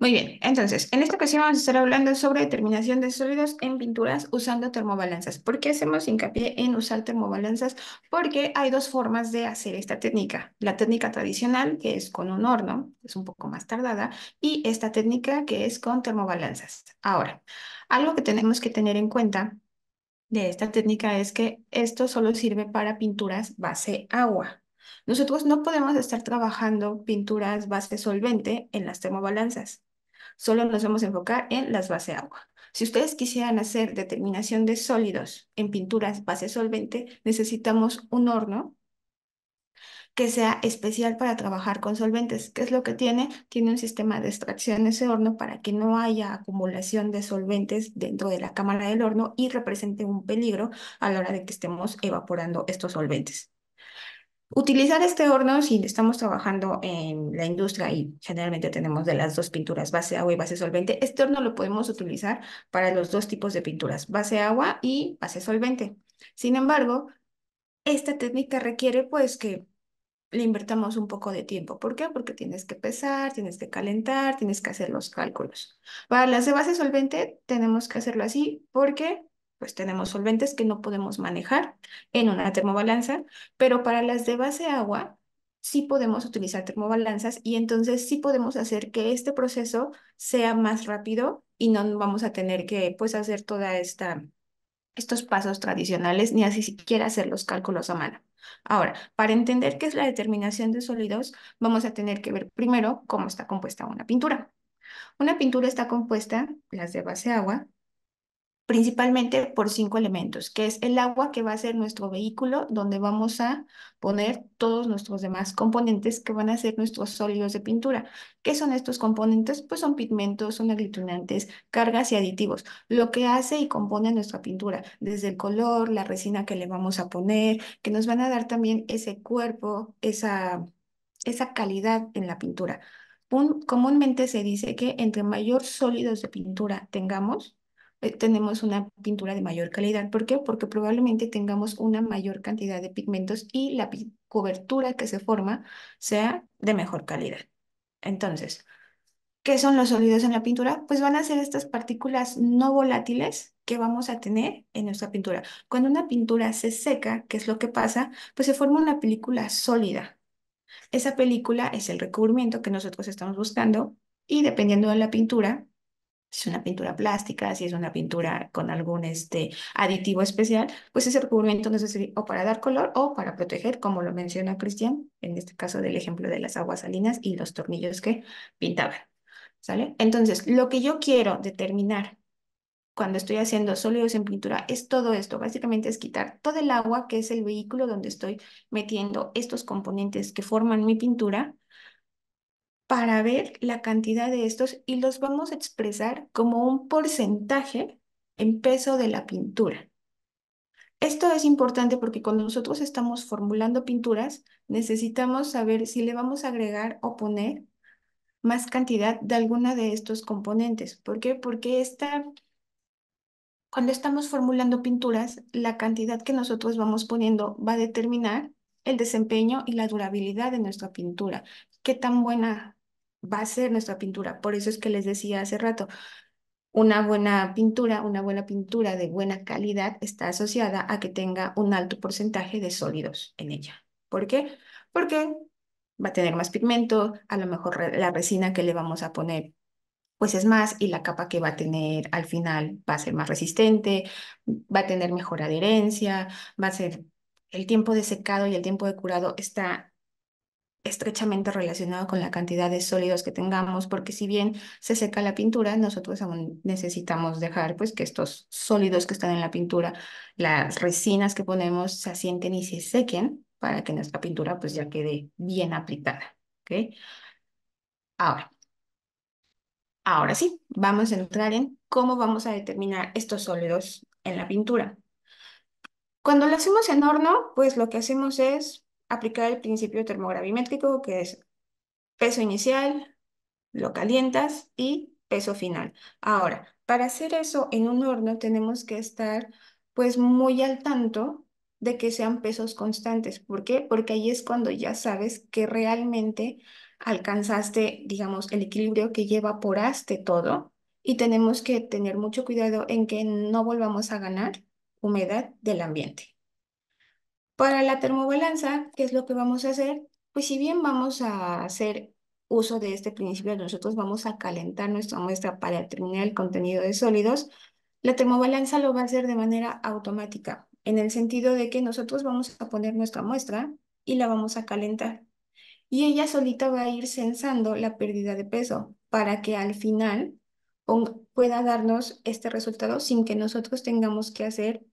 Muy bien, entonces, en esta ocasión vamos a estar hablando sobre determinación de sólidos en pinturas usando termobalanzas. ¿Por qué hacemos hincapié en usar termobalanzas? Porque hay dos formas de hacer esta técnica. La técnica tradicional, que es con un horno, es un poco más tardada, y esta técnica que es con termobalanzas. Ahora, algo que tenemos que tener en cuenta de esta técnica es que esto solo sirve para pinturas base agua, nosotros no podemos estar trabajando pinturas base solvente en las termobalanzas. Solo nos vamos a enfocar en las de agua. Si ustedes quisieran hacer determinación de sólidos en pinturas base solvente, necesitamos un horno que sea especial para trabajar con solventes. ¿Qué es lo que tiene? Tiene un sistema de extracción ese horno para que no haya acumulación de solventes dentro de la cámara del horno y represente un peligro a la hora de que estemos evaporando estos solventes. Utilizar este horno, si estamos trabajando en la industria y generalmente tenemos de las dos pinturas, base agua y base solvente, este horno lo podemos utilizar para los dos tipos de pinturas, base agua y base solvente. Sin embargo, esta técnica requiere pues que le invertamos un poco de tiempo. ¿Por qué? Porque tienes que pesar, tienes que calentar, tienes que hacer los cálculos. Para las de base solvente tenemos que hacerlo así porque pues tenemos solventes que no podemos manejar en una termobalanza, pero para las de base agua sí podemos utilizar termobalanzas y entonces sí podemos hacer que este proceso sea más rápido y no vamos a tener que pues hacer toda esta estos pasos tradicionales ni así siquiera hacer los cálculos a mano. Ahora, para entender qué es la determinación de sólidos, vamos a tener que ver primero cómo está compuesta una pintura. Una pintura está compuesta, las de base agua, principalmente por cinco elementos, que es el agua que va a ser nuestro vehículo, donde vamos a poner todos nuestros demás componentes que van a ser nuestros sólidos de pintura. ¿Qué son estos componentes? Pues son pigmentos, son aglutinantes, cargas y aditivos, lo que hace y compone nuestra pintura, desde el color, la resina que le vamos a poner, que nos van a dar también ese cuerpo, esa, esa calidad en la pintura. comúnmente se dice que entre mayor sólidos de pintura tengamos, eh, tenemos una pintura de mayor calidad. ¿Por qué? Porque probablemente tengamos una mayor cantidad de pigmentos y la cobertura que se forma sea de mejor calidad. Entonces, ¿qué son los sólidos en la pintura? Pues van a ser estas partículas no volátiles que vamos a tener en nuestra pintura. Cuando una pintura se seca, ¿qué es lo que pasa? Pues se forma una película sólida. Esa película es el recubrimiento que nosotros estamos buscando y dependiendo de la pintura, si es una pintura plástica, si es una pintura con algún este, aditivo especial, pues ese recubrimiento necesario o para dar color o para proteger, como lo menciona Cristian, en este caso del ejemplo de las aguas salinas y los tornillos que pintaban. ¿Sale? Entonces, lo que yo quiero determinar cuando estoy haciendo sólidos en pintura es todo esto. Básicamente es quitar todo el agua que es el vehículo donde estoy metiendo estos componentes que forman mi pintura para ver la cantidad de estos y los vamos a expresar como un porcentaje en peso de la pintura. Esto es importante porque cuando nosotros estamos formulando pinturas, necesitamos saber si le vamos a agregar o poner más cantidad de alguna de estos componentes. ¿Por qué? Porque esta, cuando estamos formulando pinturas, la cantidad que nosotros vamos poniendo va a determinar el desempeño y la durabilidad de nuestra pintura. ¿Qué tan buena va a ser nuestra pintura. Por eso es que les decía hace rato, una buena pintura, una buena pintura de buena calidad está asociada a que tenga un alto porcentaje de sólidos en ella. ¿Por qué? Porque va a tener más pigmento, a lo mejor la resina que le vamos a poner pues es más y la capa que va a tener al final va a ser más resistente, va a tener mejor adherencia, va a ser el tiempo de secado y el tiempo de curado está estrechamente relacionado con la cantidad de sólidos que tengamos, porque si bien se seca la pintura, nosotros aún necesitamos dejar pues que estos sólidos que están en la pintura, las resinas que ponemos se asienten y se sequen para que nuestra pintura pues ya quede bien aplicada, Ahora, ahora sí, vamos a entrar en cómo vamos a determinar estos sólidos en la pintura. Cuando lo hacemos en horno, pues lo que hacemos es aplicar el principio termogravimétrico, que es peso inicial, lo calientas y peso final. Ahora, para hacer eso en un horno tenemos que estar pues muy al tanto de que sean pesos constantes. ¿Por qué? Porque ahí es cuando ya sabes que realmente alcanzaste, digamos, el equilibrio que evaporaste todo y tenemos que tener mucho cuidado en que no volvamos a ganar humedad del ambiente. Para la termobalanza, ¿qué es lo que vamos a hacer? Pues si bien vamos a hacer uso de este principio, nosotros vamos a calentar nuestra muestra para determinar el contenido de sólidos, la termobalanza lo va a hacer de manera automática, en el sentido de que nosotros vamos a poner nuestra muestra y la vamos a calentar. Y ella solita va a ir censando la pérdida de peso para que al final pueda darnos este resultado sin que nosotros tengamos que hacer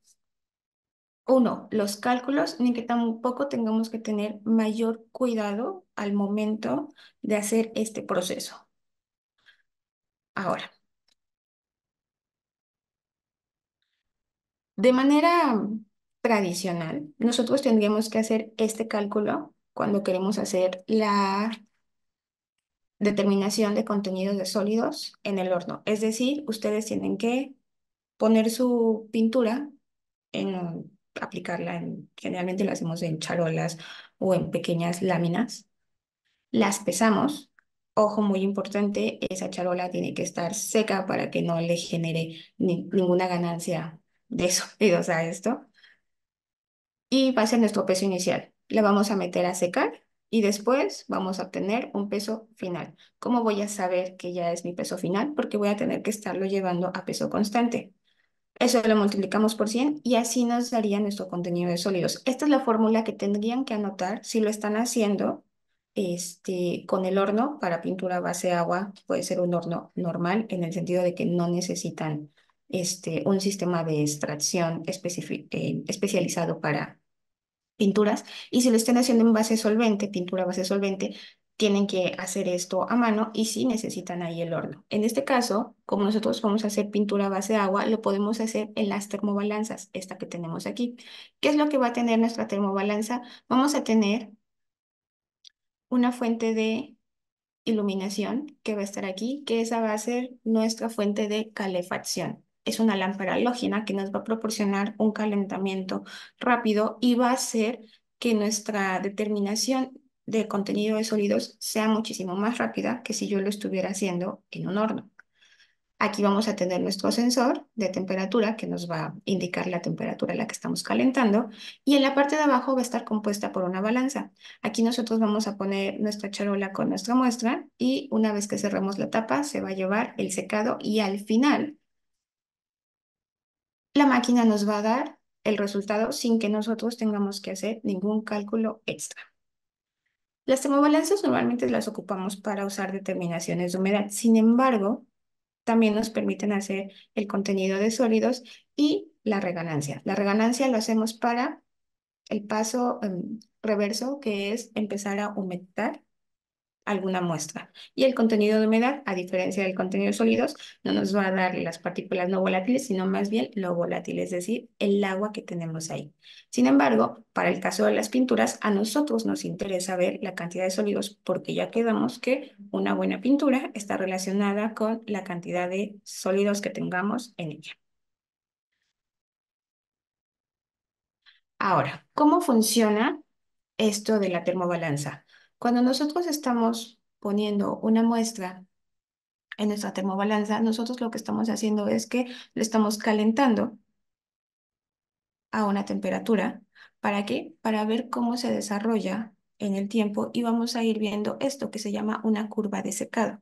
uno, los cálculos, ni que tampoco tengamos que tener mayor cuidado al momento de hacer este proceso. Ahora, de manera tradicional, nosotros tendríamos que hacer este cálculo cuando queremos hacer la determinación de contenidos de sólidos en el horno. Es decir, ustedes tienen que poner su pintura en aplicarla en, generalmente lo hacemos en charolas o en pequeñas láminas. Las pesamos. Ojo muy importante, esa charola tiene que estar seca para que no le genere ninguna ganancia de sonidos a esto. Y va a ser nuestro peso inicial. La vamos a meter a secar y después vamos a obtener un peso final. ¿Cómo voy a saber que ya es mi peso final? Porque voy a tener que estarlo llevando a peso constante. Eso lo multiplicamos por 100 y así nos daría nuestro contenido de sólidos. Esta es la fórmula que tendrían que anotar si lo están haciendo este, con el horno para pintura base agua. Puede ser un horno normal en el sentido de que no necesitan este, un sistema de extracción eh, especializado para pinturas. Y si lo están haciendo en base solvente, pintura base solvente, tienen que hacer esto a mano y si sí necesitan ahí el horno. En este caso, como nosotros vamos a hacer pintura a base de agua, lo podemos hacer en las termobalanzas, esta que tenemos aquí. ¿Qué es lo que va a tener nuestra termobalanza? Vamos a tener una fuente de iluminación que va a estar aquí, que esa va a ser nuestra fuente de calefacción. Es una lámpara halógena que nos va a proporcionar un calentamiento rápido y va a hacer que nuestra determinación de contenido de sólidos sea muchísimo más rápida que si yo lo estuviera haciendo en un horno. Aquí vamos a tener nuestro sensor de temperatura que nos va a indicar la temperatura a la que estamos calentando y en la parte de abajo va a estar compuesta por una balanza. Aquí nosotros vamos a poner nuestra charola con nuestra muestra y una vez que cerremos la tapa se va a llevar el secado y al final la máquina nos va a dar el resultado sin que nosotros tengamos que hacer ningún cálculo extra. Las termobalanzas normalmente las ocupamos para usar determinaciones de humedad. Sin embargo, también nos permiten hacer el contenido de sólidos y la reganancia. La reganancia lo hacemos para el paso em, reverso, que es empezar a aumentar alguna muestra. Y el contenido de humedad, a diferencia del contenido de sólidos, no nos va a dar las partículas no volátiles, sino más bien lo volátil, es decir, el agua que tenemos ahí. Sin embargo, para el caso de las pinturas, a nosotros nos interesa ver la cantidad de sólidos porque ya quedamos que una buena pintura está relacionada con la cantidad de sólidos que tengamos en ella. Ahora, ¿cómo funciona esto de la termobalanza? Cuando nosotros estamos poniendo una muestra en nuestra termobalanza, nosotros lo que estamos haciendo es que le estamos calentando a una temperatura. ¿Para qué? Para ver cómo se desarrolla en el tiempo y vamos a ir viendo esto que se llama una curva de secado.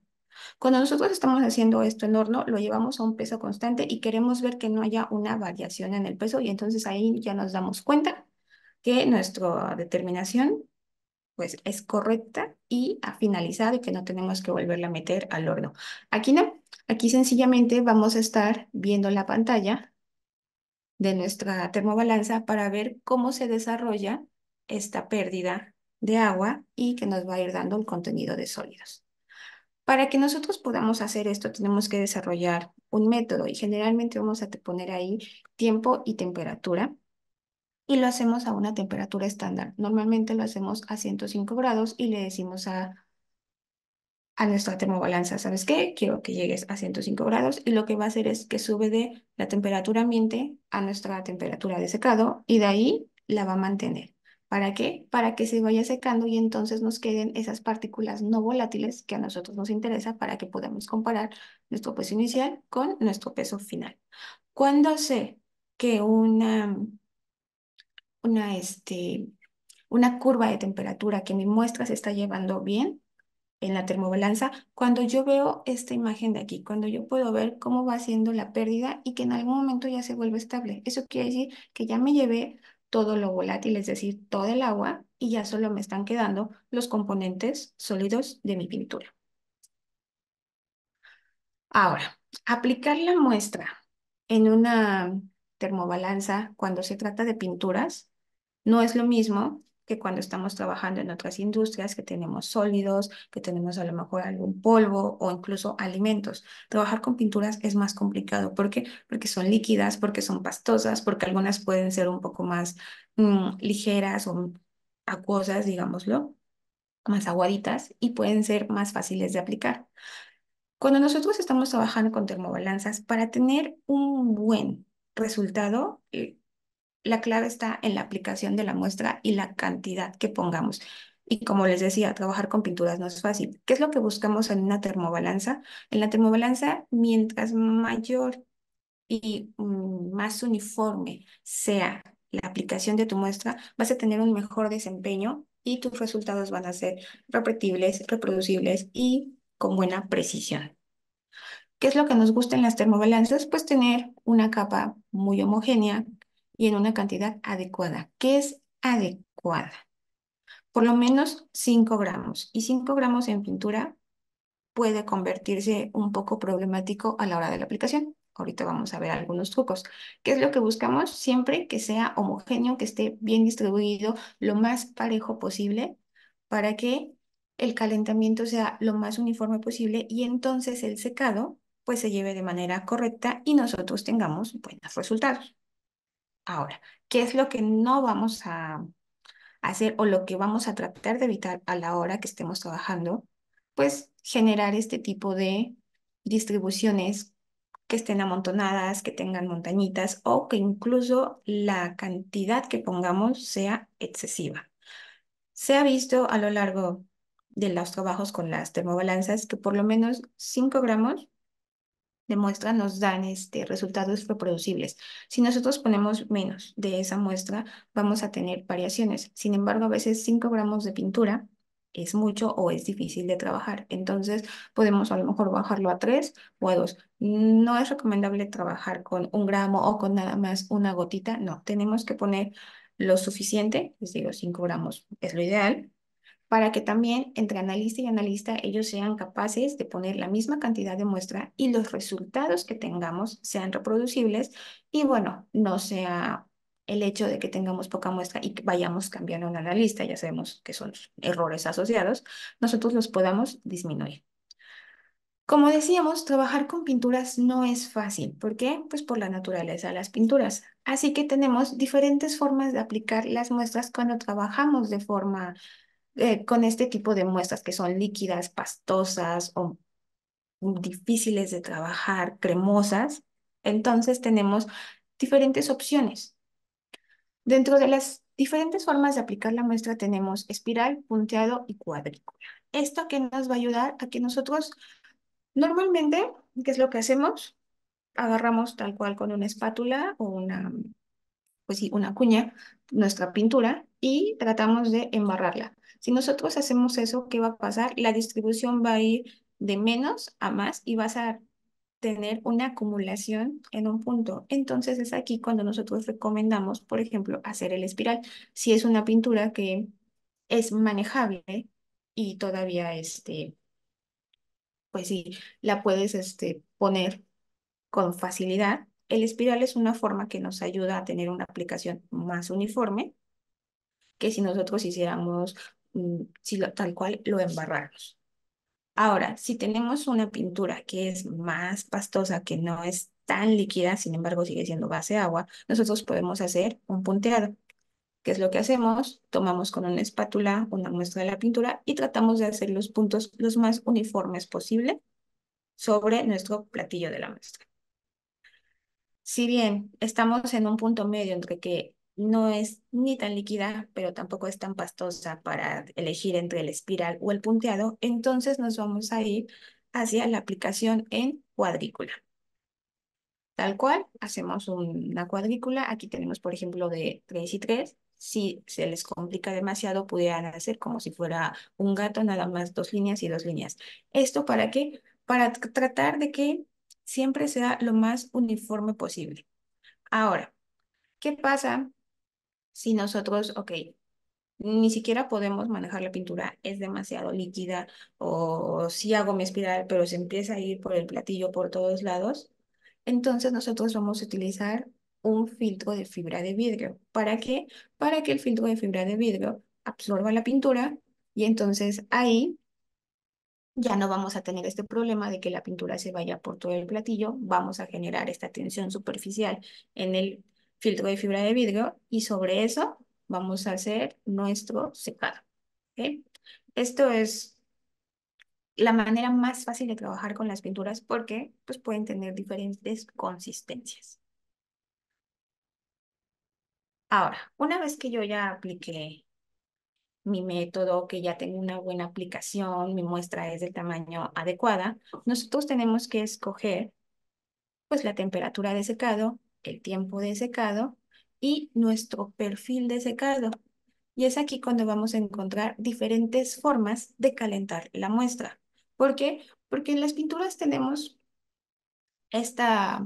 Cuando nosotros estamos haciendo esto en horno, lo llevamos a un peso constante y queremos ver que no haya una variación en el peso y entonces ahí ya nos damos cuenta que nuestra determinación pues es correcta y ha finalizado y que no tenemos que volverla a meter al horno. Aquí no, aquí sencillamente vamos a estar viendo la pantalla de nuestra termobalanza para ver cómo se desarrolla esta pérdida de agua y que nos va a ir dando un contenido de sólidos. Para que nosotros podamos hacer esto, tenemos que desarrollar un método y generalmente vamos a poner ahí tiempo y temperatura y lo hacemos a una temperatura estándar. Normalmente lo hacemos a 105 grados y le decimos a, a nuestra termobalanza, ¿sabes qué? Quiero que llegues a 105 grados y lo que va a hacer es que sube de la temperatura ambiente a nuestra temperatura de secado y de ahí la va a mantener. ¿Para qué? Para que se vaya secando y entonces nos queden esas partículas no volátiles que a nosotros nos interesa para que podamos comparar nuestro peso inicial con nuestro peso final. Cuando sé que una una, este, una curva de temperatura que mi muestra se está llevando bien en la termobalanza, cuando yo veo esta imagen de aquí, cuando yo puedo ver cómo va siendo la pérdida y que en algún momento ya se vuelve estable. Eso quiere decir que ya me llevé todo lo volátil, es decir, todo el agua, y ya solo me están quedando los componentes sólidos de mi pintura. Ahora, aplicar la muestra en una termobalanza cuando se trata de pinturas no es lo mismo que cuando estamos trabajando en otras industrias que tenemos sólidos, que tenemos a lo mejor algún polvo o incluso alimentos. Trabajar con pinturas es más complicado. ¿Por Porque son líquidas, porque son pastosas, porque algunas pueden ser un poco más mm, ligeras o acuosas, digámoslo, más aguaditas y pueden ser más fáciles de aplicar. Cuando nosotros estamos trabajando con termobalanzas, para tener un buen resultado, eh, la clave está en la aplicación de la muestra y la cantidad que pongamos. Y como les decía, trabajar con pinturas no es fácil. ¿Qué es lo que buscamos en una termobalanza? En la termobalanza, mientras mayor y mm, más uniforme sea la aplicación de tu muestra, vas a tener un mejor desempeño y tus resultados van a ser repetibles, reproducibles y con buena precisión. ¿Qué es lo que nos gusta en las termobalanzas? Pues tener una capa muy homogénea y en una cantidad adecuada. ¿Qué es adecuada? Por lo menos 5 gramos. Y 5 gramos en pintura puede convertirse un poco problemático a la hora de la aplicación. Ahorita vamos a ver algunos trucos. ¿Qué es lo que buscamos? Siempre que sea homogéneo, que esté bien distribuido, lo más parejo posible, para que el calentamiento sea lo más uniforme posible y entonces el secado pues se lleve de manera correcta y nosotros tengamos buenos resultados. Ahora, ¿qué es lo que no vamos a hacer o lo que vamos a tratar de evitar a la hora que estemos trabajando? Pues generar este tipo de distribuciones que estén amontonadas, que tengan montañitas o que incluso la cantidad que pongamos sea excesiva. Se ha visto a lo largo de los trabajos con las termobalanzas que por lo menos 5 gramos de muestra nos dan este, resultados reproducibles. Si nosotros ponemos menos de esa muestra, vamos a tener variaciones. Sin embargo, a veces 5 gramos de pintura es mucho o es difícil de trabajar. Entonces, podemos a lo mejor bajarlo a 3 o a 2. No es recomendable trabajar con un gramo o con nada más una gotita. No, tenemos que poner lo suficiente, les digo, 5 gramos es lo ideal, para que también entre analista y analista ellos sean capaces de poner la misma cantidad de muestra y los resultados que tengamos sean reproducibles y bueno, no sea el hecho de que tengamos poca muestra y que vayamos cambiando un analista, ya sabemos que son errores asociados, nosotros los podamos disminuir. Como decíamos, trabajar con pinturas no es fácil. ¿Por qué? Pues por la naturaleza de las pinturas. Así que tenemos diferentes formas de aplicar las muestras cuando trabajamos de forma eh, con este tipo de muestras que son líquidas, pastosas o difíciles de trabajar, cremosas, entonces tenemos diferentes opciones. Dentro de las diferentes formas de aplicar la muestra tenemos espiral, punteado y cuadrícula. Esto que nos va a ayudar a que nosotros normalmente, ¿qué es lo que hacemos? Agarramos tal cual con una espátula o una, pues sí, una cuña, nuestra pintura y tratamos de embarrarla. Si nosotros hacemos eso, ¿qué va a pasar? La distribución va a ir de menos a más y vas a tener una acumulación en un punto. Entonces es aquí cuando nosotros recomendamos, por ejemplo, hacer el espiral. Si es una pintura que es manejable y todavía, este, pues sí, la puedes este, poner con facilidad. El espiral es una forma que nos ayuda a tener una aplicación más uniforme que si nosotros hiciéramos Mm, si tal cual lo embarramos. Ahora, si tenemos una pintura que es más pastosa, que no es tan líquida, sin embargo sigue siendo base agua, nosotros podemos hacer un punteado. que es lo que hacemos? Tomamos con una espátula una muestra de la pintura y tratamos de hacer los puntos los más uniformes posible sobre nuestro platillo de la muestra. Si bien estamos en un punto medio entre que no es ni tan líquida, pero tampoco es tan pastosa para elegir entre el espiral o el punteado, entonces nos vamos a ir hacia la aplicación en cuadrícula. Tal cual, hacemos una cuadrícula. Aquí tenemos, por ejemplo, de 3 y 3. Si se les complica demasiado, pudieran hacer como si fuera un gato, nada más dos líneas y dos líneas. ¿Esto para qué? Para tratar de que siempre sea lo más uniforme posible. Ahora, ¿qué pasa si nosotros, ok, ni siquiera podemos manejar la pintura, es demasiado líquida, o si hago mi espiral, pero se empieza a ir por el platillo por todos lados, entonces nosotros vamos a utilizar un filtro de fibra de vidrio. ¿Para qué? Para que el filtro de fibra de vidrio absorba la pintura y entonces ahí ya no vamos a tener este problema de que la pintura se vaya por todo el platillo, vamos a generar esta tensión superficial en el filtro de fibra de vidrio y sobre eso vamos a hacer nuestro secado. Esto es la manera más fácil de trabajar con las pinturas porque pues, pueden tener diferentes consistencias. Ahora, una vez que yo ya apliqué mi método, que ya tengo una buena aplicación, mi muestra es del tamaño adecuada, nosotros tenemos que escoger pues la temperatura de secado el tiempo de secado y nuestro perfil de secado. Y es aquí cuando vamos a encontrar diferentes formas de calentar la muestra. ¿Por qué? Porque en las pinturas tenemos esta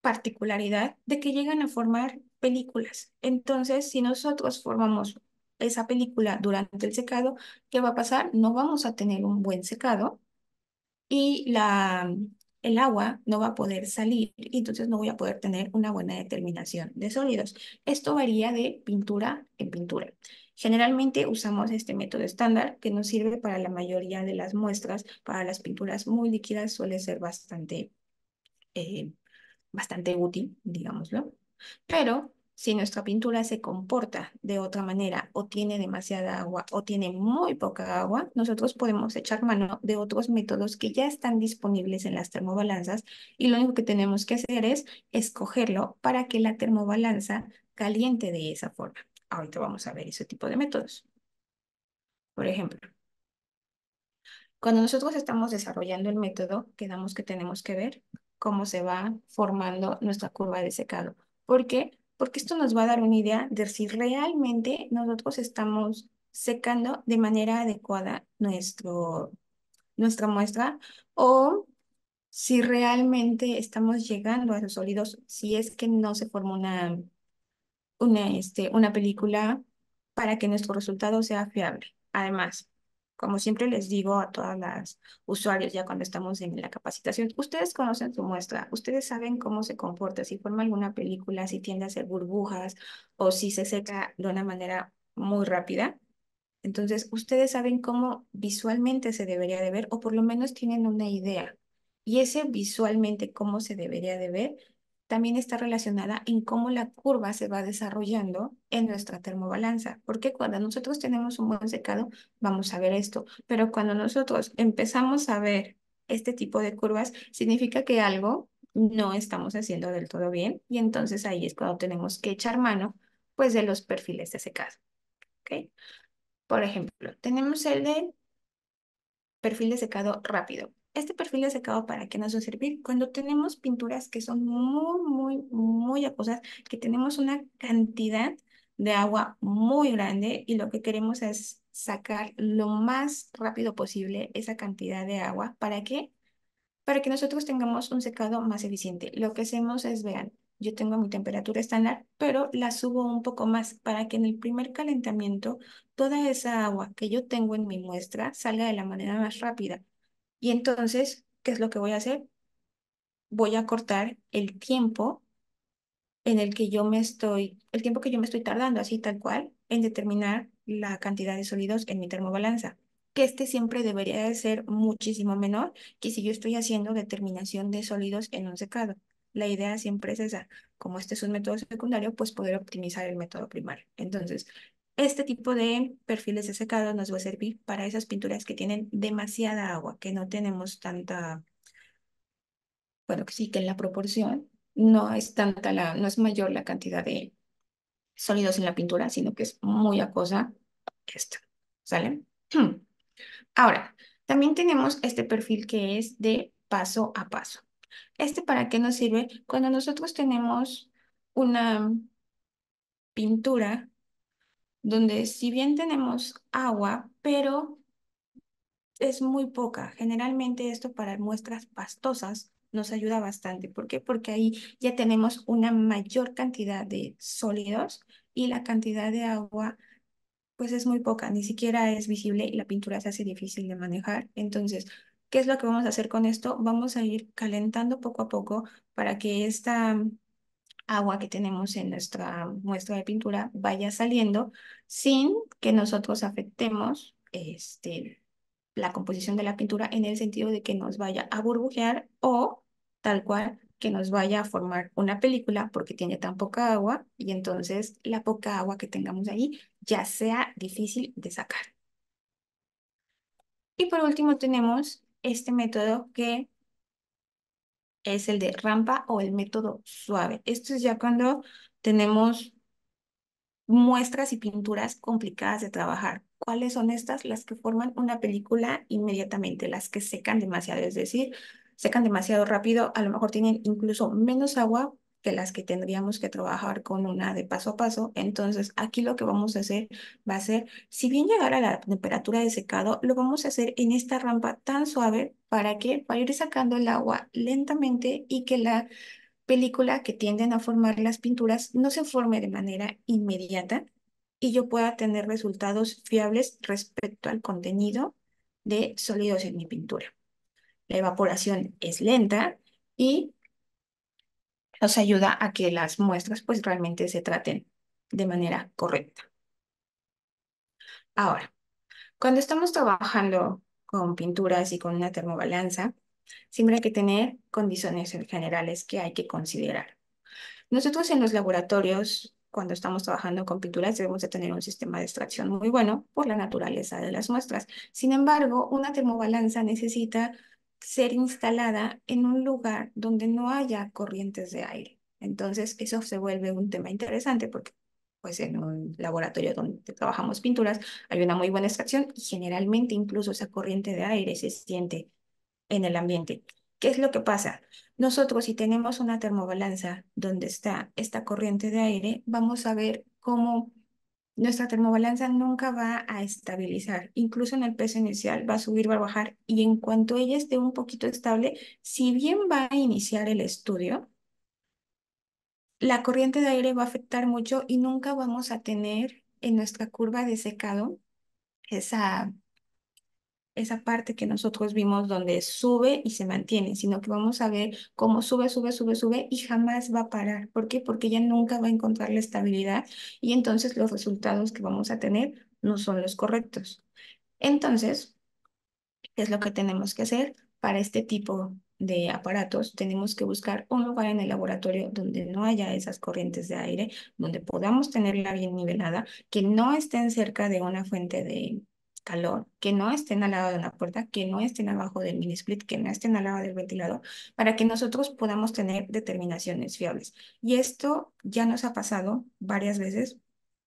particularidad de que llegan a formar películas. Entonces, si nosotros formamos esa película durante el secado, ¿qué va a pasar? No vamos a tener un buen secado y la el agua no va a poder salir y entonces no voy a poder tener una buena determinación de sólidos. Esto varía de pintura en pintura. Generalmente usamos este método estándar que nos sirve para la mayoría de las muestras. Para las pinturas muy líquidas suele ser bastante, eh, bastante útil, digámoslo. Pero si nuestra pintura se comporta de otra manera o tiene demasiada agua o tiene muy poca agua, nosotros podemos echar mano de otros métodos que ya están disponibles en las termobalanzas y lo único que tenemos que hacer es escogerlo para que la termobalanza caliente de esa forma. Ahorita vamos a ver ese tipo de métodos. Por ejemplo, cuando nosotros estamos desarrollando el método, quedamos que tenemos que ver cómo se va formando nuestra curva de secado. Porque porque esto nos va a dar una idea de si realmente nosotros estamos secando de manera adecuada nuestro, nuestra muestra o si realmente estamos llegando a los sólidos, si es que no se forma una, una, este, una película para que nuestro resultado sea fiable. Además, como siempre les digo a todas las usuarios ya cuando estamos en la capacitación, ustedes conocen su muestra, ustedes saben cómo se comporta, si forma alguna película, si tiende a hacer burbujas o si se seca de una manera muy rápida. Entonces, ustedes saben cómo visualmente se debería de ver o por lo menos tienen una idea. Y ese visualmente cómo se debería de ver también está relacionada en cómo la curva se va desarrollando en nuestra termobalanza, porque cuando nosotros tenemos un buen secado, vamos a ver esto, pero cuando nosotros empezamos a ver este tipo de curvas, significa que algo no estamos haciendo del todo bien y entonces ahí es cuando tenemos que echar mano pues de los perfiles de secado. Por ejemplo, tenemos el de perfil de secado rápido este perfil de secado para qué nos va a servir cuando tenemos pinturas que son muy, muy, muy acosas que tenemos una cantidad de agua muy grande y lo que queremos es sacar lo más rápido posible esa cantidad de agua. ¿Para qué? Para que nosotros tengamos un secado más eficiente. Lo que hacemos es, vean, yo tengo mi temperatura estándar, pero la subo un poco más para que en el primer calentamiento toda esa agua que yo tengo en mi muestra salga de la manera más rápida. Y entonces, ¿qué es lo que voy a hacer? Voy a cortar el tiempo en el que yo me estoy, el tiempo que yo me estoy tardando, así tal cual, en determinar la cantidad de sólidos en mi termobalanza, que este siempre debería de ser muchísimo menor que si yo estoy haciendo determinación de sólidos en un secado. La idea siempre es esa, como este es un método secundario, pues poder optimizar el método primario. Entonces, este tipo de perfiles de secado nos va a servir para esas pinturas que tienen demasiada agua, que no tenemos tanta, bueno, que sí que en la proporción no es tanta la, no es mayor la cantidad de sólidos en la pintura, sino que es muy que esto, ¿sale? Ahora, también tenemos este perfil que es de paso a paso. ¿Este para qué nos sirve? Cuando nosotros tenemos una pintura donde si bien tenemos agua, pero es muy poca. Generalmente esto para muestras pastosas nos ayuda bastante. ¿Por qué? Porque ahí ya tenemos una mayor cantidad de sólidos y la cantidad de agua pues es muy poca, ni siquiera es visible y la pintura se hace difícil de manejar. Entonces, ¿qué es lo que vamos a hacer con esto? Vamos a ir calentando poco a poco para que esta agua que tenemos en nuestra muestra de pintura vaya saliendo sin que nosotros afectemos este, la composición de la pintura en el sentido de que nos vaya a burbujear o tal cual que nos vaya a formar una película porque tiene tan poca agua y entonces la poca agua que tengamos ahí ya sea difícil de sacar. Y por último tenemos este método que es el de rampa o el método suave. Esto es ya cuando tenemos muestras y pinturas complicadas de trabajar. ¿Cuáles son estas? Las que forman una película inmediatamente, las que secan demasiado, es decir, secan demasiado rápido, a lo mejor tienen incluso menos agua que las que tendríamos que trabajar con una de paso a paso. Entonces, aquí lo que vamos a hacer va a ser, si bien llegar a la temperatura de secado, lo vamos a hacer en esta rampa tan suave, ¿para que vaya ir sacando el agua lentamente y que la película que tienden a formar las pinturas no se forme de manera inmediata y yo pueda tener resultados fiables respecto al contenido de sólidos en mi pintura. La evaporación es lenta y nos ayuda a que las muestras pues realmente se traten de manera correcta. Ahora, cuando estamos trabajando con pinturas y con una termobalanza, siempre hay que tener condiciones generales que hay que considerar. Nosotros en los laboratorios, cuando estamos trabajando con pinturas, debemos de tener un sistema de extracción muy bueno por la naturaleza de las muestras. Sin embargo, una termobalanza necesita ser instalada en un lugar donde no haya corrientes de aire. Entonces, eso se vuelve un tema interesante porque pues en un laboratorio donde trabajamos pinturas, hay una muy buena extracción y generalmente incluso esa corriente de aire se siente en el ambiente. ¿Qué es lo que pasa? Nosotros si tenemos una termobalanza donde está esta corriente de aire, vamos a ver cómo nuestra termobalanza nunca va a estabilizar, incluso en el peso inicial va a subir, va a bajar y en cuanto ella esté un poquito estable, si bien va a iniciar el estudio, la corriente de aire va a afectar mucho y nunca vamos a tener en nuestra curva de secado esa esa parte que nosotros vimos donde sube y se mantiene, sino que vamos a ver cómo sube, sube, sube, sube y jamás va a parar. ¿Por qué? Porque ya nunca va a encontrar la estabilidad y entonces los resultados que vamos a tener no son los correctos. Entonces, ¿qué es lo que tenemos que hacer para este tipo de aparatos? Tenemos que buscar un lugar en el laboratorio donde no haya esas corrientes de aire, donde podamos tenerla bien nivelada, que no estén cerca de una fuente de calor, que no estén al lado de una puerta, que no estén abajo del mini split, que no estén al lado del ventilador, para que nosotros podamos tener determinaciones fiables. Y esto ya nos ha pasado varias veces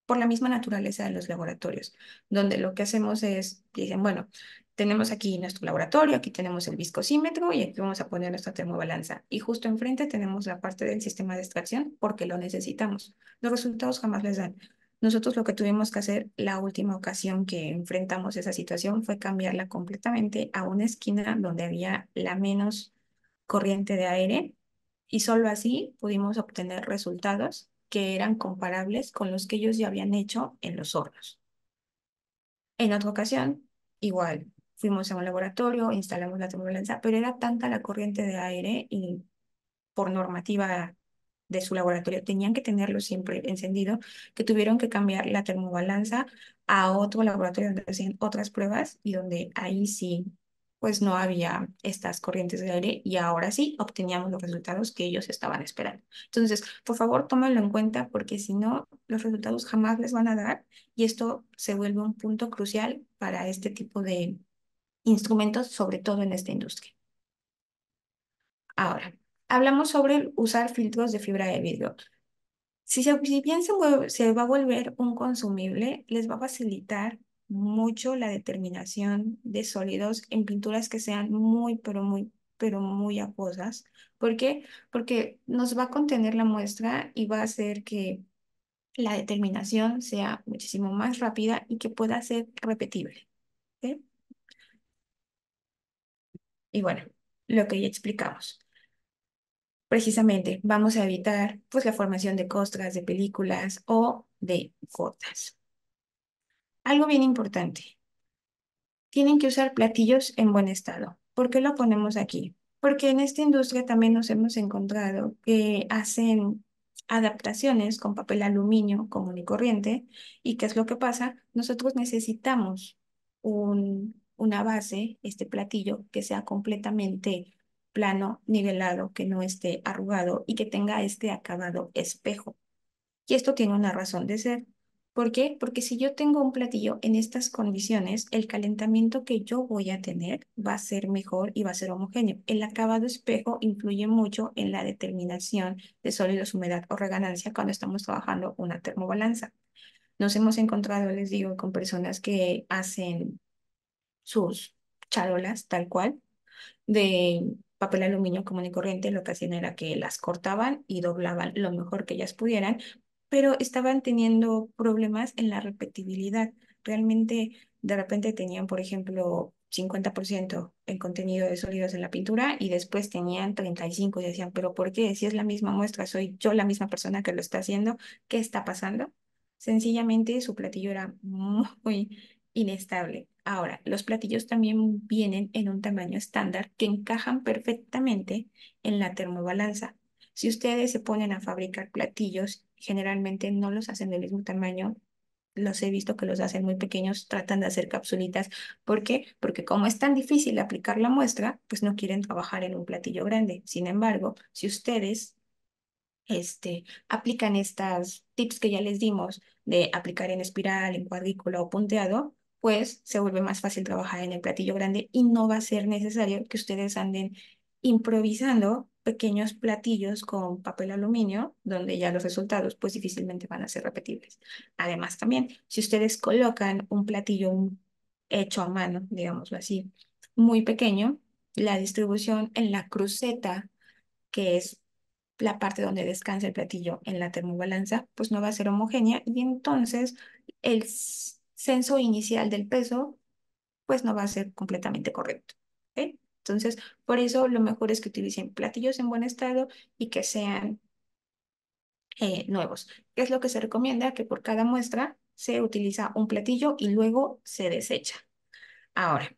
por la misma naturaleza de los laboratorios, donde lo que hacemos es, dicen, bueno, tenemos aquí nuestro laboratorio, aquí tenemos el viscosímetro y aquí vamos a poner nuestra termobalanza. Y justo enfrente tenemos la parte del sistema de extracción porque lo necesitamos. Los resultados jamás les dan. Nosotros lo que tuvimos que hacer la última ocasión que enfrentamos esa situación fue cambiarla completamente a una esquina donde había la menos corriente de aire y solo así pudimos obtener resultados que eran comparables con los que ellos ya habían hecho en los hornos. En otra ocasión, igual, fuimos a un laboratorio, instalamos la termolanza, pero era tanta la corriente de aire y por normativa de su laboratorio tenían que tenerlo siempre encendido, que tuvieron que cambiar la termobalanza a otro laboratorio donde hacían otras pruebas y donde ahí sí, pues no había estas corrientes de aire y ahora sí obteníamos los resultados que ellos estaban esperando. Entonces, por favor, tómenlo en cuenta porque si no, los resultados jamás les van a dar y esto se vuelve un punto crucial para este tipo de instrumentos, sobre todo en esta industria. Ahora, hablamos sobre usar filtros de fibra de vidrio. Si, bien se, va a volver un consumible, les va a facilitar mucho la determinación de sólidos en pinturas que sean muy, pero muy, pero muy acuosas. ¿Por qué? Porque nos va a contener la muestra y va a hacer que la determinación sea muchísimo más rápida y que pueda ser repetible. Y bueno, lo que ya explicamos precisamente vamos a evitar pues, la formación de costras de películas o de gotas. Algo bien importante. Tienen que usar platillos en buen estado. ¿Por qué lo ponemos aquí? Porque en esta industria también nos hemos encontrado que hacen adaptaciones con papel aluminio común y corriente. ¿Y qué es lo que pasa? Nosotros necesitamos un, una base, este platillo, que sea completamente plano, nivelado, que no esté arrugado y que tenga este acabado espejo. Y esto tiene una razón de ser. ¿Por qué? Porque si yo tengo un platillo en estas condiciones, el calentamiento que yo voy a tener va a ser mejor y va a ser homogéneo. El acabado espejo influye mucho en la determinación de sólidos, humedad o reganancia cuando estamos trabajando una termobalanza. Nos hemos encontrado, les digo, con personas que hacen sus charolas tal cual, de papel aluminio común y corriente lo que hacían era que las cortaban y doblaban lo mejor que ellas pudieran, pero estaban teniendo problemas en la repetibilidad. Realmente de repente tenían, por ejemplo, 50% en contenido de sólidos en la pintura y después tenían 35 y decían, pero ¿por qué? Si es la misma muestra, soy yo la misma persona que lo está haciendo, ¿qué está pasando? Sencillamente su platillo era muy inestable. Ahora, los platillos también vienen en un tamaño estándar que encajan perfectamente en la termobalanza. Si ustedes se ponen a fabricar platillos, generalmente no los hacen del mismo tamaño. Los he visto que los hacen muy pequeños, tratan de hacer capsulitas. ¿Por qué? Porque como es tan difícil aplicar la muestra, pues no quieren trabajar en un platillo grande. Sin embargo, si ustedes este, aplican estas tips que ya les dimos de aplicar en espiral, en cuadrícula o punteado, pues se vuelve más fácil trabajar en el platillo grande y no va a ser necesario que ustedes anden improvisando pequeños platillos con papel aluminio, donde ya los resultados pues difícilmente van a ser repetibles. Además también, si ustedes colocan un platillo hecho a mano, digámoslo así, muy pequeño, la distribución en la cruceta, que es la parte donde descansa el platillo en la termobalanza, pues no va a ser homogénea y entonces el censo inicial del peso, pues no va a ser completamente correcto. Entonces, por eso lo mejor es que utilicen platillos en buen estado y que sean eh, nuevos. es lo que se recomienda? Que por cada muestra se utiliza un platillo y luego se desecha. Ahora,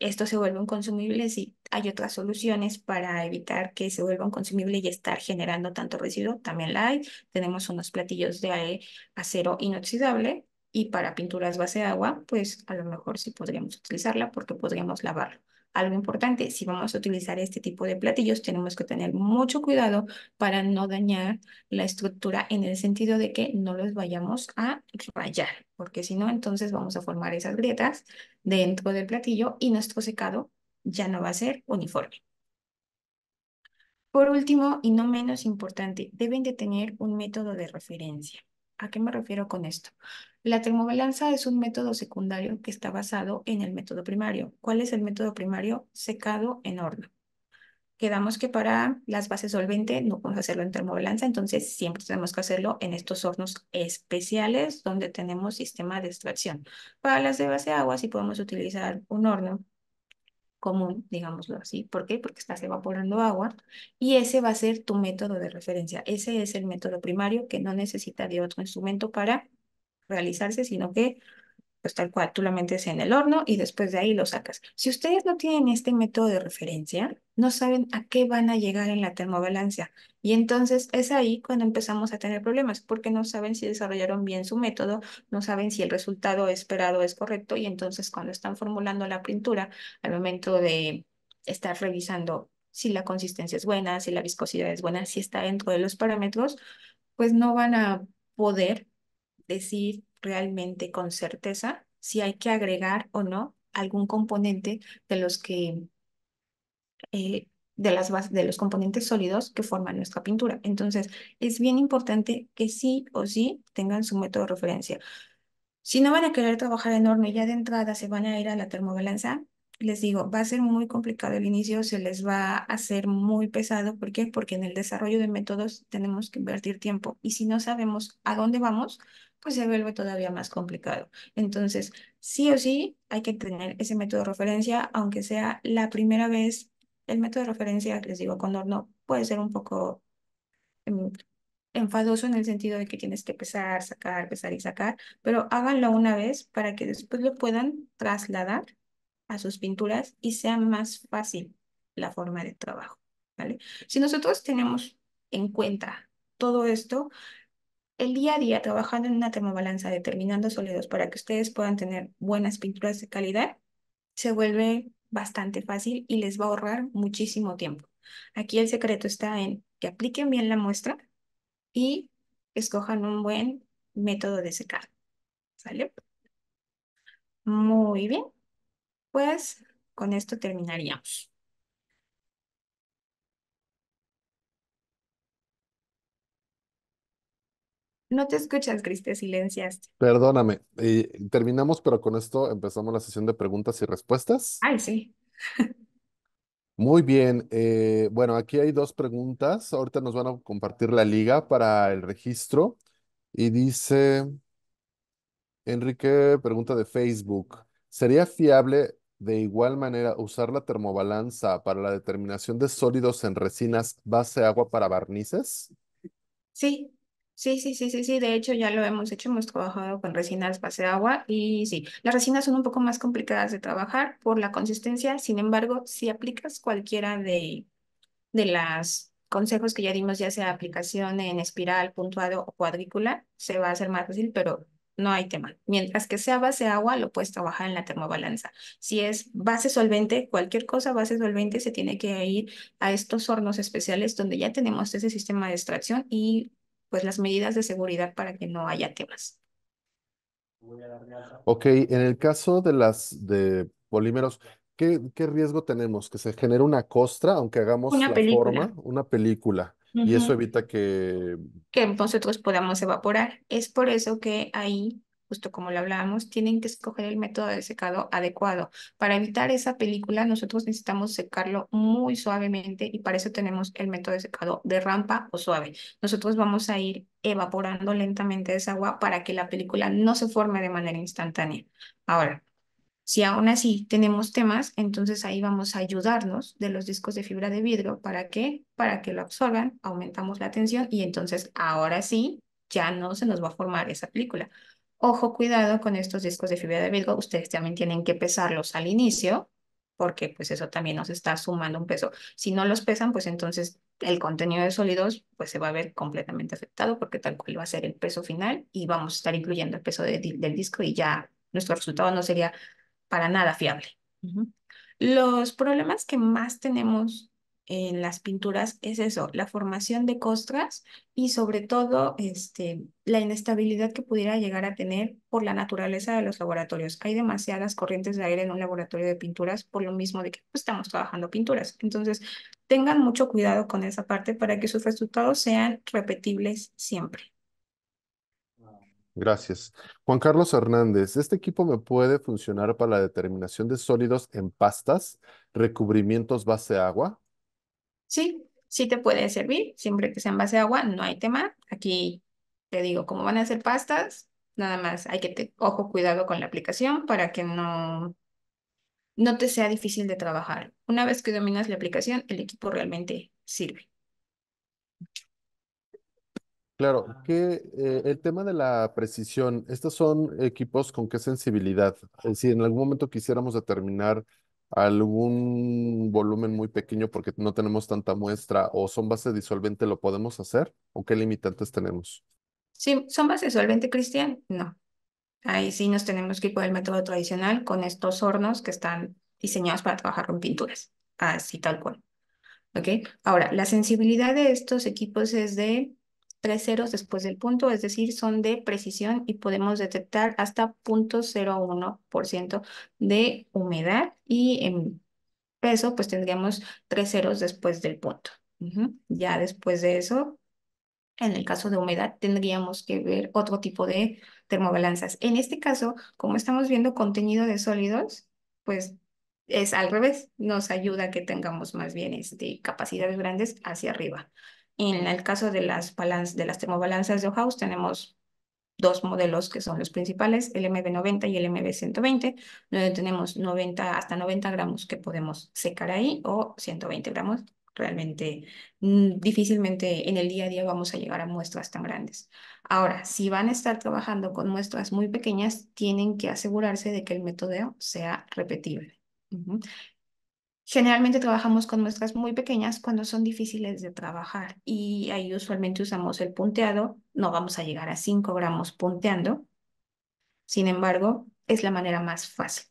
esto se vuelve un consumible si hay otras soluciones para evitar que se vuelva un consumible y estar generando tanto residuo, también la hay. Tenemos unos platillos de acero inoxidable y para pinturas base de agua, pues a lo mejor sí podríamos utilizarla porque podríamos lavarlo. Algo importante, si vamos a utilizar este tipo de platillos, tenemos que tener mucho cuidado para no dañar la estructura en el sentido de que no los vayamos a rayar, porque si no, entonces vamos a formar esas grietas dentro del platillo y nuestro secado ya no va a ser uniforme. Por último, y no menos importante, deben de tener un método de referencia. ¿A qué me refiero con esto? La termobalanza es un método secundario que está basado en el método primario. ¿Cuál es el método primario? Secado en horno. Quedamos que para las bases solvente no podemos hacerlo en termobalanza, entonces siempre tenemos que hacerlo en estos hornos especiales donde tenemos sistema de extracción. Para las de base agua sí podemos utilizar un horno común, digámoslo así. ¿Por qué? Porque estás evaporando agua y ese va a ser tu método de referencia. Ese es el método primario que no necesita de otro instrumento para realizarse, sino que pues tal cual, tú lo metes en el horno y después de ahí lo sacas. Si ustedes no tienen este método de referencia, no saben a qué van a llegar en la termovalencia. Y entonces es ahí cuando empezamos a tener problemas, porque no saben si desarrollaron bien su método, no saben si el resultado esperado es correcto, y entonces cuando están formulando la pintura, al momento de estar revisando si la consistencia es buena, si la viscosidad es buena, si está dentro de los parámetros, pues no van a poder decir realmente con certeza si hay que agregar o no algún componente de los que eh, de las de los componentes sólidos que forman nuestra pintura. Entonces, es bien importante que sí o sí tengan su método de referencia. Si no van a querer trabajar en horno y ya de entrada se van a ir a la termobalanza, les digo, va a ser muy complicado el inicio, se les va a hacer muy pesado. ¿Por qué? Porque en el desarrollo de métodos tenemos que invertir tiempo y si no sabemos a dónde vamos, pues se vuelve todavía más complicado. Entonces, sí o sí, hay que tener ese método de referencia, aunque sea la primera vez. El método de referencia, les digo, con horno puede ser un poco em, enfadoso en el sentido de que tienes que pesar, sacar, pesar y sacar, pero háganlo una vez para que después lo puedan trasladar a sus pinturas y sea más fácil la forma de trabajo. ¿vale? Si nosotros tenemos en cuenta todo esto, el día a día trabajando en una termobalanza, determinando sólidos para que ustedes puedan tener buenas pinturas de calidad, se vuelve bastante fácil y les va a ahorrar muchísimo tiempo. Aquí el secreto está en que apliquen bien la muestra y escojan un buen método de secar. ¿Sale? Muy bien pues con esto terminaríamos. No te escuchas, Cris, silencias Perdóname. Eh, terminamos, pero con esto empezamos la sesión de preguntas y respuestas. Ay, sí. Muy bien. Eh, bueno, aquí hay dos preguntas. Ahorita nos van a compartir la liga para el registro. Y dice, Enrique, pregunta de Facebook. ¿Sería fiable de igual manera, usar la termobalanza para la determinación de sólidos en resinas base agua para barnices. Sí, sí, sí, sí, sí, sí. De hecho, ya lo hemos hecho, hemos trabajado con resinas base agua y sí, las resinas son un poco más complicadas de trabajar por la consistencia. Sin embargo, si aplicas cualquiera de, de las consejos que ya dimos, ya sea aplicación en espiral, puntuado o cuadrícula, se va a hacer más fácil, pero no hay tema. Mientras que sea base agua, lo puedes trabajar en la termobalanza. Si es base solvente, cualquier cosa base solvente se tiene que ir a estos hornos especiales donde ya tenemos ese sistema de extracción y pues las medidas de seguridad para que no haya temas. Ok, en el caso de las de polímeros, ¿qué, qué riesgo tenemos? ¿Que se genere una costra, aunque hagamos la forma? Una película y eso evita que... Que nosotros podamos evaporar. Es por eso que ahí, justo como lo hablábamos, tienen que escoger el método de secado adecuado. Para evitar esa película, nosotros necesitamos secarlo muy suavemente y para eso tenemos el método de secado de rampa o suave. Nosotros vamos a ir evaporando lentamente esa agua para que la película no se forme de manera instantánea. Ahora, si aún así tenemos temas, entonces ahí vamos a ayudarnos de los discos de fibra de vidrio. ¿Para qué? Para que lo absorban, aumentamos la tensión y entonces ahora sí ya no se nos va a formar esa película. Ojo, cuidado con estos discos de fibra de vidrio. Ustedes también tienen que pesarlos al inicio porque pues eso también nos está sumando un peso. Si no los pesan, pues entonces el contenido de sólidos pues se va a ver completamente afectado porque tal cual va a ser el peso final y vamos a estar incluyendo el peso del disco y ya nuestro resultado no sería para nada fiable. Los problemas que más tenemos en las pinturas es eso, la formación de costras y sobre todo este, la inestabilidad que pudiera llegar a tener por la naturaleza de los laboratorios. Hay demasiadas corrientes de aire en un laboratorio de pinturas por lo mismo de que pues, estamos trabajando pinturas. Entonces, tengan mucho cuidado con esa parte para que sus resultados sean repetibles siempre. Gracias. Juan Carlos Hernández, ¿este equipo me puede funcionar para la determinación de sólidos en pastas, recubrimientos base agua? Sí, sí te puede servir, siempre que sea en base agua, no hay tema. Aquí te digo, cómo van a ser pastas, nada más hay que, te, ojo, cuidado con la aplicación para que no, no te sea difícil de trabajar. Una vez que dominas la aplicación, el equipo realmente sirve. Claro, que eh, el tema de la precisión, estos son equipos con qué sensibilidad. Eh, si en algún momento quisiéramos determinar algún volumen muy pequeño porque no tenemos tanta muestra o son base disolvente, ¿lo podemos hacer? ¿O qué limitantes tenemos? Sí, ¿son base disolvente, Cristian? No. Ahí sí nos tenemos que ir por el método tradicional con estos hornos que están diseñados para trabajar con pinturas, así tal cual. ¿Ok? Ahora, la sensibilidad de estos equipos es de tres ceros después del punto, es decir, son de precisión y podemos detectar hasta 0.01% de humedad y en peso pues tendríamos tres ceros después del punto. Ya después de eso, en el caso de humedad, tendríamos que ver otro tipo de termobalanzas. En este caso, como estamos viendo contenido de sólidos, pues es al revés, nos ayuda a que tengamos más bien este, capacidades grandes hacia arriba. En el caso de las, balance, de las termobalanzas de House tenemos dos modelos que son los principales, el MB90 y el MB120, donde tenemos 90, hasta 90 gramos que podemos secar ahí o 120 gramos. Realmente mm, difícilmente en el día a día vamos a llegar a muestras tan grandes. Ahora, si van a estar trabajando con muestras muy pequeñas, tienen que asegurarse de que el método sea repetible. Generalmente trabajamos con muestras muy pequeñas cuando son difíciles de trabajar y ahí usualmente usamos el punteado. No vamos a llegar a 5 gramos punteando. Sin embargo, es la manera más fácil.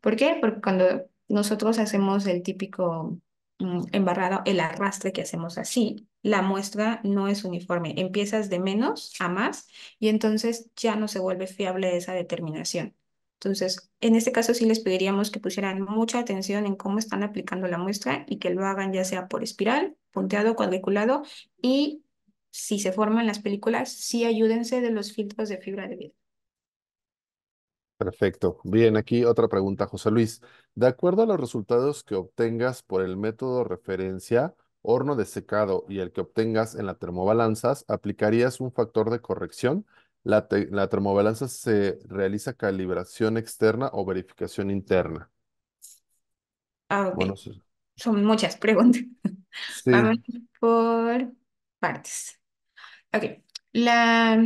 ¿Por qué? Porque cuando nosotros hacemos el típico mm, embarrado, el arrastre que hacemos así, la muestra no es uniforme. Empiezas de menos a más y entonces ya no se vuelve fiable esa determinación. Entonces, en este caso sí les pediríamos que pusieran mucha atención en cómo están aplicando la muestra y que lo hagan ya sea por espiral, punteado, cuadriculado y si se forman las películas, sí ayúdense de los filtros de fibra de vidrio. Perfecto. Bien, aquí otra pregunta, José Luis. De acuerdo a los resultados que obtengas por el método referencia, horno de secado y el que obtengas en la termobalanzas, ¿aplicarías un factor de corrección? La, la termobalanza se realiza calibración externa o verificación interna. Ah, Son muchas preguntas. Vamos por partes. Ok. La,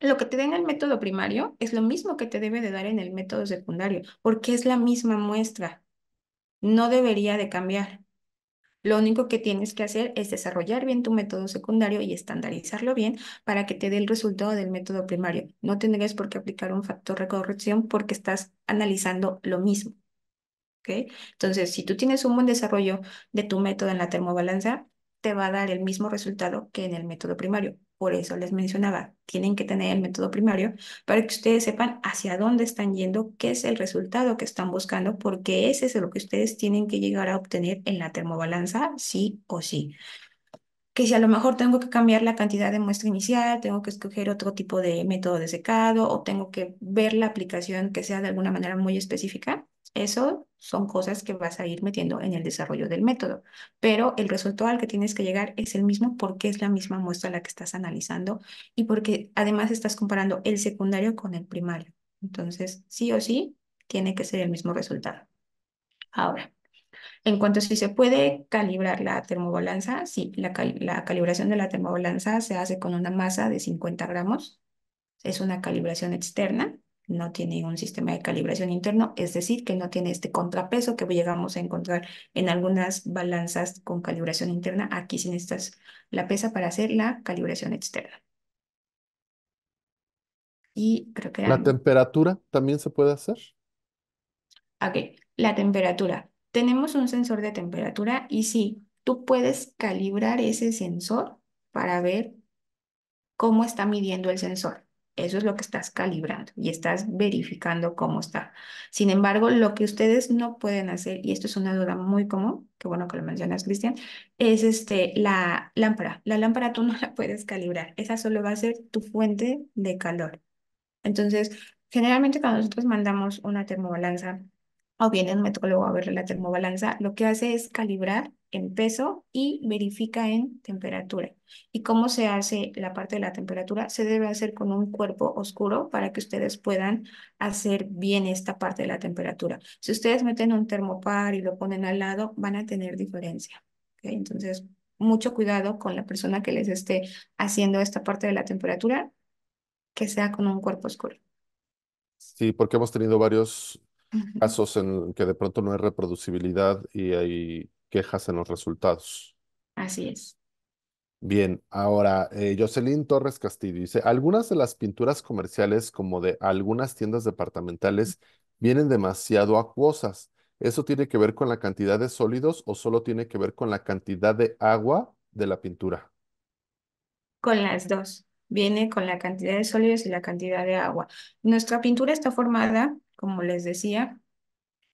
lo que te den el método primario es lo mismo que te debe de dar en el método secundario, porque es la misma muestra. No debería de cambiar. Lo único que tienes que hacer es desarrollar bien tu método secundario y estandarizarlo bien para que te dé el resultado del método primario. No tendrías por qué aplicar un factor de corrección porque estás analizando lo mismo. Entonces, si tú tienes un buen desarrollo de tu método en la termobalanza, te va a dar el mismo resultado que en el método primario. Por eso les mencionaba, tienen que tener el método primario para que ustedes sepan hacia dónde están yendo, qué es el resultado que están buscando, porque ese es lo que ustedes tienen que llegar a obtener en la termobalanza, sí o sí. Que si a lo mejor tengo que cambiar la cantidad de muestra inicial, tengo que escoger otro tipo de método de secado o tengo que ver la aplicación que sea de alguna manera muy específica, eso son cosas que vas a ir metiendo en el desarrollo del método, pero el resultado al que tienes que llegar es el mismo porque es la misma muestra la que estás analizando y porque además estás comparando el secundario con el primario. Entonces, sí o sí, tiene que ser el mismo resultado. Ahora, en cuanto a si se puede calibrar la termobalanza, sí, la, la calibración de la termobalanza se hace con una masa de 50 gramos, es una calibración externa no tiene un sistema de calibración interno, es decir, que no tiene este contrapeso que llegamos a encontrar en algunas balanzas con calibración interna. Aquí sí necesitas la pesa para hacer la calibración externa. Y creo que... ¿La temperatura también se puede hacer? Ok, la temperatura. Tenemos un sensor de temperatura y sí, tú puedes calibrar ese sensor para ver cómo está midiendo el sensor. Eso es lo que estás calibrando y estás verificando cómo está. Sin embargo, lo que ustedes no pueden hacer, y esto es una duda muy común, que bueno que lo mencionas, Cristian, es este, la lámpara. La lámpara tú no la puedes calibrar, esa solo va a ser tu fuente de calor. Entonces, generalmente cuando nosotros mandamos una termobalanza o viene un metólogo a ver la termobalanza, lo que hace es calibrar en peso y verifica en temperatura. ¿Y cómo se hace la parte de la temperatura? Se debe hacer con un cuerpo oscuro para que ustedes puedan hacer bien esta parte de la temperatura. Si ustedes meten un termopar y lo ponen al lado, van a tener diferencia. Entonces, mucho cuidado con la persona que les esté haciendo esta parte de la temperatura, que sea con un cuerpo oscuro. Sí, porque hemos tenido varios casos en que de pronto no hay reproducibilidad y hay quejas en los resultados. Así es. Bien, ahora eh, Jocelyn Torres Castillo dice, algunas de las pinturas comerciales como de algunas tiendas departamentales vienen demasiado acuosas. ¿Eso tiene que ver con la cantidad de sólidos o solo tiene que ver con la cantidad de agua de la pintura? Con las dos. Viene con la cantidad de sólidos y la cantidad de agua. Nuestra pintura está formada como les decía,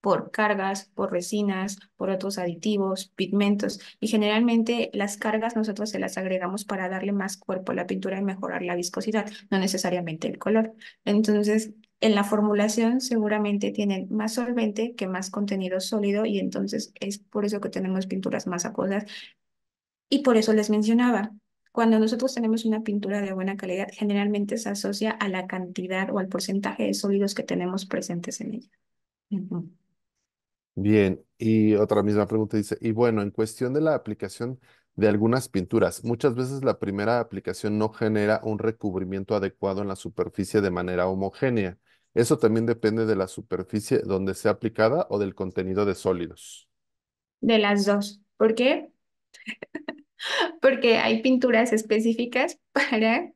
por cargas, por resinas, por otros aditivos, pigmentos. Y generalmente las cargas nosotros se las agregamos para darle más cuerpo a la pintura y mejorar la viscosidad, no necesariamente el color. Entonces, en la formulación seguramente tienen más solvente que más contenido sólido y entonces es por eso que tenemos pinturas más acuosas. Y por eso les mencionaba, cuando nosotros tenemos una pintura de buena calidad, generalmente se asocia a la cantidad o al porcentaje de sólidos que tenemos presentes en ella. Bien, y otra misma pregunta dice, y bueno, en cuestión de la aplicación de algunas pinturas, muchas veces la primera aplicación no genera un recubrimiento adecuado en la superficie de manera homogénea. Eso también depende de la superficie donde sea aplicada o del contenido de sólidos. De las dos. ¿Por qué? porque hay pinturas específicas para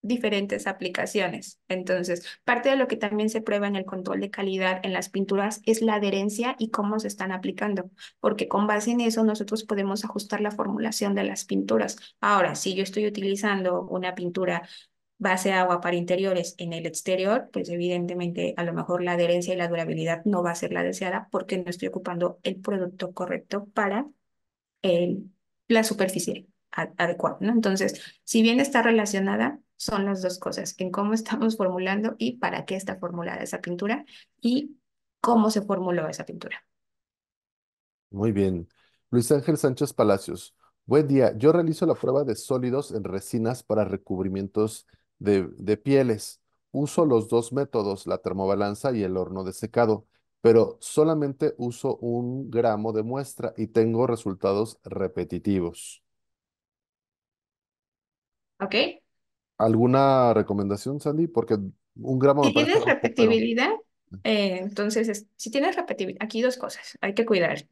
diferentes aplicaciones. Entonces, parte de lo que también se prueba en el control de calidad en las pinturas es la adherencia y cómo se están aplicando, porque con base en eso nosotros podemos ajustar la formulación de las pinturas. Ahora, si yo estoy utilizando una pintura base agua para interiores en el exterior, pues evidentemente a lo mejor la adherencia y la durabilidad no va a ser la deseada porque no estoy ocupando el producto correcto para el la superficie adecuada, ¿no? Entonces, si bien está relacionada, son las dos cosas, en cómo estamos formulando y para qué está formulada esa pintura y cómo se formuló esa pintura. Muy bien. Luis Ángel Sánchez Palacios. Buen día. Yo realizo la prueba de sólidos en resinas para recubrimientos de, pieles. Uso los dos métodos, la termobalanza y el horno de secado pero solamente uso un gramo de muestra y tengo resultados repetitivos. ¿Ok? ¿Alguna recomendación, Sandy? Porque un gramo de tienes repetibilidad, eh, entonces, si tienes repetibilidad, aquí dos cosas, hay que cuidar.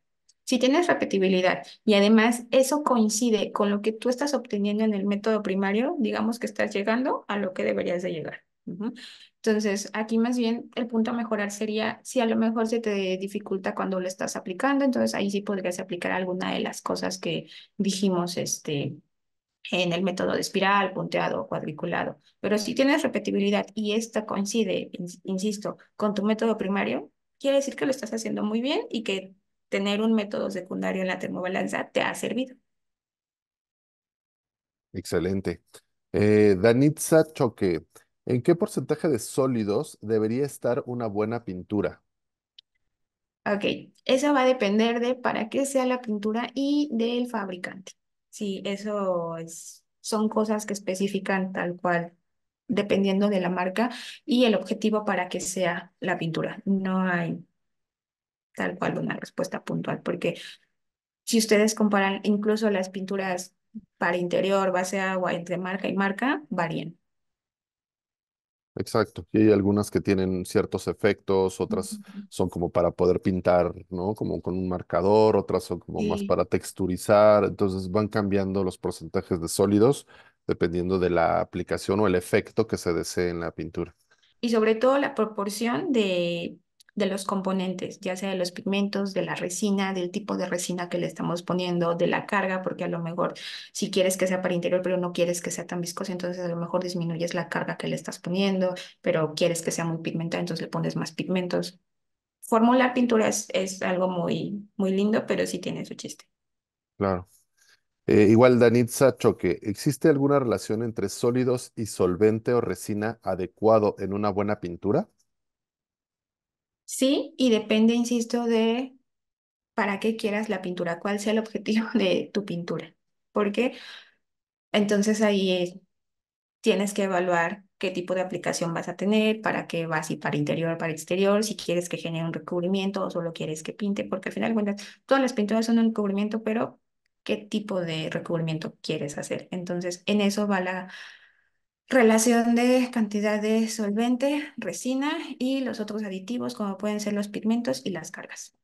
Si tienes repetibilidad y además eso coincide con lo que tú estás obteniendo en el método primario, digamos que estás llegando a lo que deberías de llegar. Entonces, aquí más bien el punto a mejorar sería si a lo mejor se te dificulta cuando lo estás aplicando, entonces ahí sí podrías aplicar alguna de las cosas que dijimos este, en el método de espiral, punteado cuadriculado. Pero si tienes repetibilidad y esta coincide, insisto, con tu método primario, quiere decir que lo estás haciendo muy bien y que tener un método secundario en la termobalanza te ha servido. Excelente. Eh, Danitza Choque ¿En qué porcentaje de sólidos debería estar una buena pintura? Ok, eso va a depender de para qué sea la pintura y del fabricante. Sí, eso son cosas que especifican tal cual, dependiendo de la marca y el objetivo para que sea la pintura. No hay tal cual una respuesta puntual, porque si ustedes comparan incluso las pinturas para interior, base agua, entre marca y marca, varían. Exacto. Y hay algunas que tienen ciertos efectos, otras son como para poder pintar, ¿no? Como con un marcador, otras son como más para texturizar. Entonces van cambiando los porcentajes de sólidos dependiendo de la aplicación o el efecto que se desee en la pintura. Y sobre todo la proporción de de los componentes, ya sea de los pigmentos, de la resina, del tipo de resina que le estamos poniendo, de la carga, porque a lo mejor si quieres que sea para interior, pero no quieres que sea tan viscoso, entonces a lo mejor disminuyes la carga que le estás poniendo, pero quieres que sea muy pigmentada, entonces le pones más pigmentos. Formular pintura es, algo muy, muy lindo, pero sí tiene su chiste. Claro. Eh, igual Danitza Choque, ¿existe alguna relación entre sólidos y solvente o resina adecuado en una buena pintura? Sí, y depende, insisto, de para qué quieras la pintura, cuál sea el objetivo de tu pintura. Porque entonces ahí tienes que evaluar qué tipo de aplicación vas a tener, para qué vas y para interior, para exterior, si quieres que genere un recubrimiento o solo quieres que pinte, porque al final cuentas, todas las pinturas son un recubrimiento, pero qué tipo de recubrimiento quieres hacer. Entonces, en eso va la, Relación de cantidad de solvente, resina y los otros aditivos como pueden ser los pigmentos y las cargas.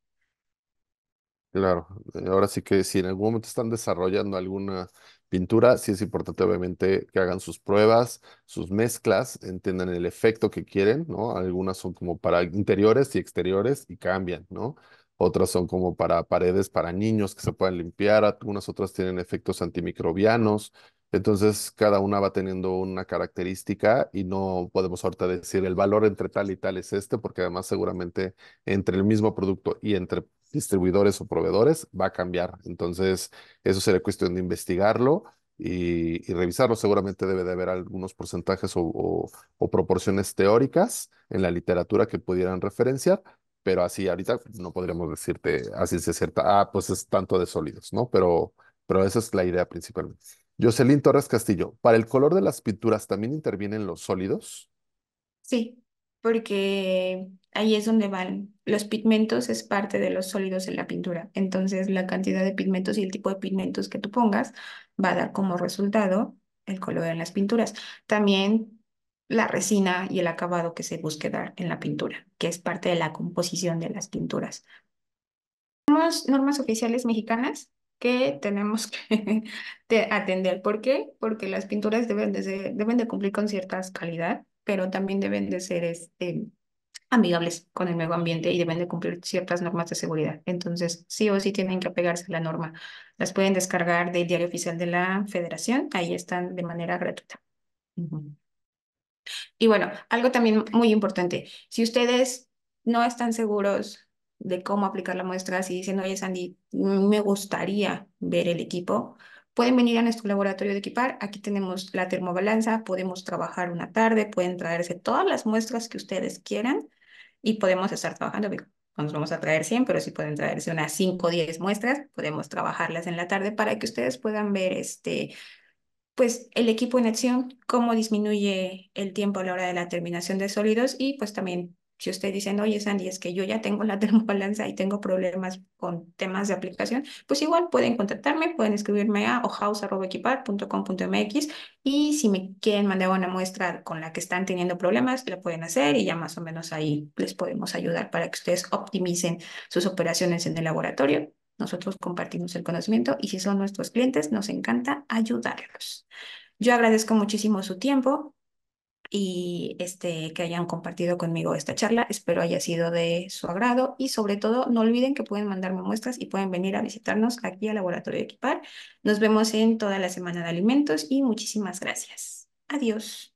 Claro, eh, ahora sí que si en algún momento están desarrollando alguna pintura, sí es importante obviamente que hagan sus pruebas, sus mezclas, entiendan el efecto que quieren, ¿no? Algunas son como para interiores y exteriores y cambian, ¿no? Otras son como para paredes para niños que se pueden limpiar, algunas otras tienen efectos antimicrobianos, entonces, cada una va teniendo una característica y no podemos ahorita decir el valor entre tal y tal es este, porque además seguramente entre el mismo producto y entre distribuidores o proveedores va a cambiar. Entonces, eso sería cuestión de investigarlo y, revisarlo. Seguramente debe de haber algunos porcentajes o, proporciones teóricas en la literatura que pudieran referenciar, pero así ahorita no podríamos decirte así es cierta, ah, pues es tanto de sólidos, ¿no? Pero, pero esa es la idea principalmente. Jocelyn Torres Castillo, ¿para el color de las pinturas también intervienen los sólidos? Sí, porque ahí es donde van los pigmentos, es parte de los sólidos en la pintura. Entonces, la cantidad de pigmentos y el tipo de pigmentos que tú pongas va a dar como resultado el color en las pinturas. También la resina y el acabado que se busque dar en la pintura, que es parte de la composición de las pinturas. ¿Tenemos normas oficiales mexicanas que tenemos que atender. ¿Por qué? Porque las pinturas deben de, deben de cumplir con ciertas calidad, pero también deben de ser este, amigables con el medio ambiente y deben de cumplir ciertas normas de seguridad. Entonces, sí o sí tienen que apegarse a la norma. Las pueden descargar del diario oficial de la federación, ahí están de manera gratuita. Y bueno, algo también muy importante, si ustedes no están seguros de cómo aplicar la muestra, si dicen, oye Sandy, me gustaría ver el equipo, pueden venir a nuestro laboratorio de equipar, aquí tenemos la termobalanza, podemos trabajar una tarde, pueden traerse todas las muestras que ustedes quieran y podemos estar trabajando, nos vamos a traer 100, pero si pueden traerse unas 5 o 10 muestras, podemos trabajarlas en la tarde para que ustedes puedan ver este, pues el equipo en acción, cómo disminuye el tiempo a la hora de la terminación de sólidos y pues también si usted dice, oye Sandy, es que yo ya tengo la termobalanza y tengo problemas con temas de aplicación, pues igual pueden contactarme, pueden escribirme a ohouse@equipar.com.mx y si me quieren mandar una muestra con la que están teniendo problemas, la pueden hacer y ya más o menos ahí les podemos ayudar para que ustedes optimicen sus operaciones en el laboratorio. Nosotros compartimos el conocimiento y si son nuestros clientes, nos encanta ayudarlos. Yo agradezco muchísimo su tiempo, y este, que hayan compartido conmigo esta charla. Espero haya sido de su agrado y sobre todo no olviden que pueden mandarme muestras y pueden venir a visitarnos aquí al Laboratorio de Equipar. Nos vemos en toda la semana de alimentos y muchísimas gracias. Adiós.